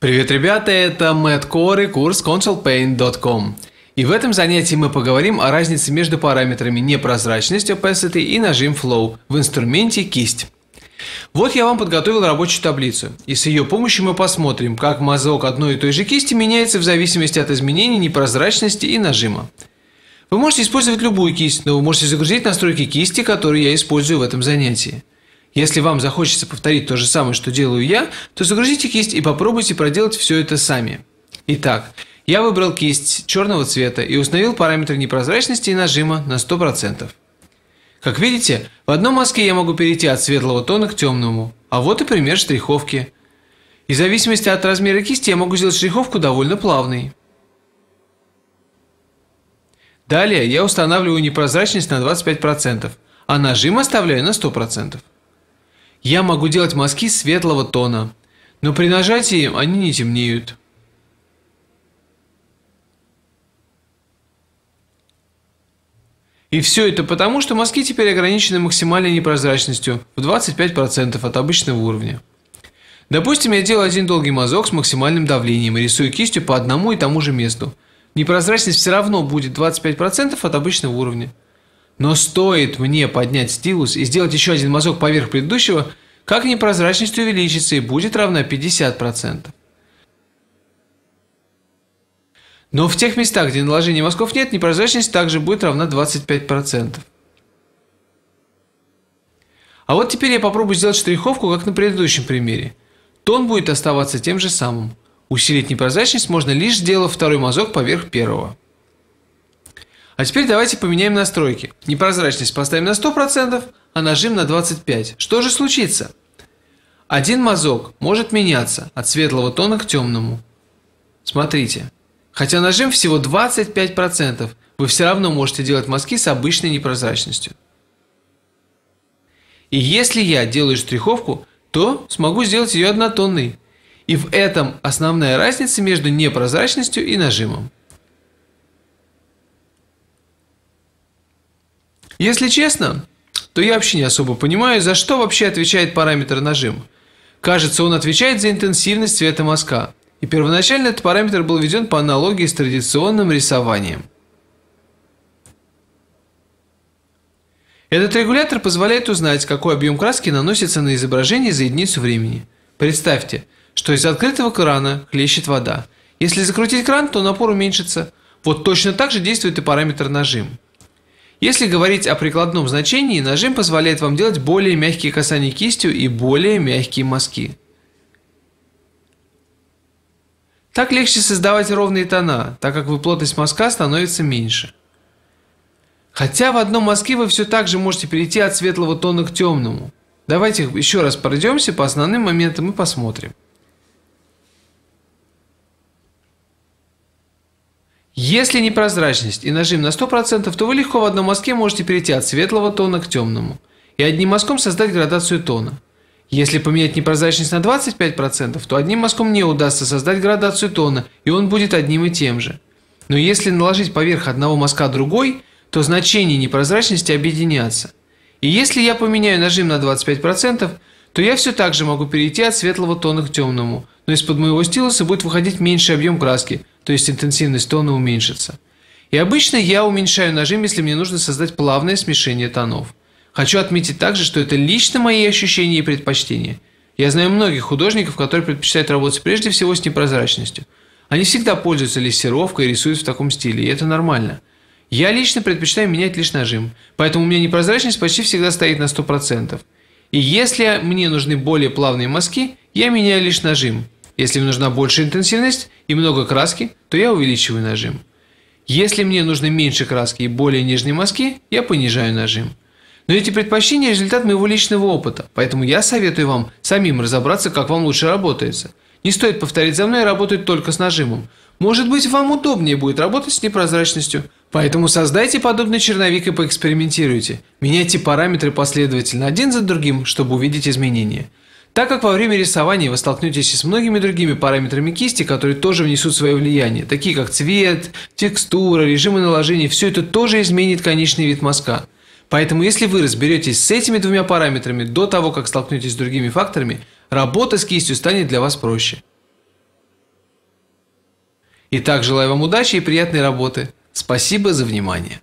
Привет, ребята, это Мэтт Кор и курс ConsolePaint.com. И в этом занятии мы поговорим о разнице между параметрами непрозрачность opacity и нажим flow в инструменте кисть. Вот я вам подготовил рабочую таблицу, и с ее помощью мы посмотрим, как мазок одной и той же кисти меняется в зависимости от изменений непрозрачности и нажима. Вы можете использовать любую кисть, но вы можете загрузить настройки кисти, которые я использую в этом занятии. Если вам захочется повторить то же самое, что делаю я, то загрузите кисть и попробуйте проделать все это сами. Итак, я выбрал кисть черного цвета и установил параметры непрозрачности и нажима на 100%. Как видите, в одном маске я могу перейти от светлого тона к темному. А вот и пример штриховки. И в зависимости от размера кисти я могу сделать штриховку довольно плавной. Далее я устанавливаю непрозрачность на 25%, а нажим оставляю на 100%. Я могу делать мазки светлого тона, но при нажатии они не темнеют. И все это потому, что мазки теперь ограничены максимальной непрозрачностью в 25% от обычного уровня. Допустим, я делаю один долгий мазок с максимальным давлением и рисую кистью по одному и тому же месту. Непрозрачность все равно будет 25% от обычного уровня. Но стоит мне поднять стилус и сделать еще один мазок поверх предыдущего, как непрозрачность увеличится и будет равна 50%. Но в тех местах, где наложения мазков нет, непрозрачность также будет равна 25%. А вот теперь я попробую сделать штриховку, как на предыдущем примере. Тон будет оставаться тем же самым. Усилить непрозрачность можно лишь сделав второй мазок поверх первого. А теперь давайте поменяем настройки. Непрозрачность поставим на 100%, а нажим на 25%. Что же случится? Один мазок может меняться от светлого тона к темному. Смотрите. Хотя нажим всего 25%, вы все равно можете делать мазки с обычной непрозрачностью. И если я делаю штриховку, то смогу сделать ее однотонной. И в этом основная разница между непрозрачностью и нажимом. Если честно, то я вообще не особо понимаю, за что вообще отвечает параметр нажим. Кажется, он отвечает за интенсивность цвета мазка. И первоначально этот параметр был введен по аналогии с традиционным рисованием. Этот регулятор позволяет узнать, какой объем краски наносится на изображение за единицу времени. Представьте, что из открытого крана хлещет вода. Если закрутить кран, то напор уменьшится. Вот точно так же действует и параметр нажим. Если говорить о прикладном значении, нажим позволяет вам делать более мягкие касания кистью и более мягкие мазки. Так легче создавать ровные тона, так как вы плотность мазка становится меньше. Хотя в одном мазке вы все так же можете перейти от светлого тона к темному. Давайте еще раз пройдемся по основным моментам и посмотрим. Если непрозрачность и нажим на 100%, то вы легко в одном мазке можете перейти от светлого тона к темному и одним мазком создать градацию тона. Если поменять непрозрачность на 25%, то одним мазком не удастся создать градацию тона, и он будет одним и тем же. Но если наложить поверх одного мазка другой, то значения непрозрачности объединятся. И если я поменяю нажим на 25%, то я все так же могу перейти от светлого тона к темному, но из-под моего стилуса будет выходить меньший объем краски, то есть интенсивность тона уменьшится. И обычно я уменьшаю нажим, если мне нужно создать плавное смешение тонов. Хочу отметить также, что это лично мои ощущения и предпочтения. Я знаю многих художников, которые предпочитают работать прежде всего с непрозрачностью. Они всегда пользуются лессировкой и рисуют в таком стиле, и это нормально. Я лично предпочитаю менять лишь нажим, поэтому у меня непрозрачность почти всегда стоит на 100%. И если мне нужны более плавные мазки, я меняю лишь нажим, если мне нужна большая интенсивность и много краски, то я увеличиваю нажим. Если мне нужны меньше краски и более нежные мазки, я понижаю нажим. Но эти предпочтения – результат моего личного опыта, поэтому я советую вам самим разобраться, как вам лучше работается. Не стоит повторять за мной а работать только с нажимом. Может быть, вам удобнее будет работать с непрозрачностью. Поэтому создайте подобный черновик и поэкспериментируйте. Меняйте параметры последовательно один за другим, чтобы увидеть изменения. Так как во время рисования вы столкнетесь и с многими другими параметрами кисти, которые тоже внесут свое влияние, такие как цвет, текстура, режимы наложения, все это тоже изменит конечный вид мазка. Поэтому если вы разберетесь с этими двумя параметрами до того, как столкнетесь с другими факторами, работа с кистью станет для вас проще. Итак, желаю вам удачи и приятной работы. Спасибо за внимание.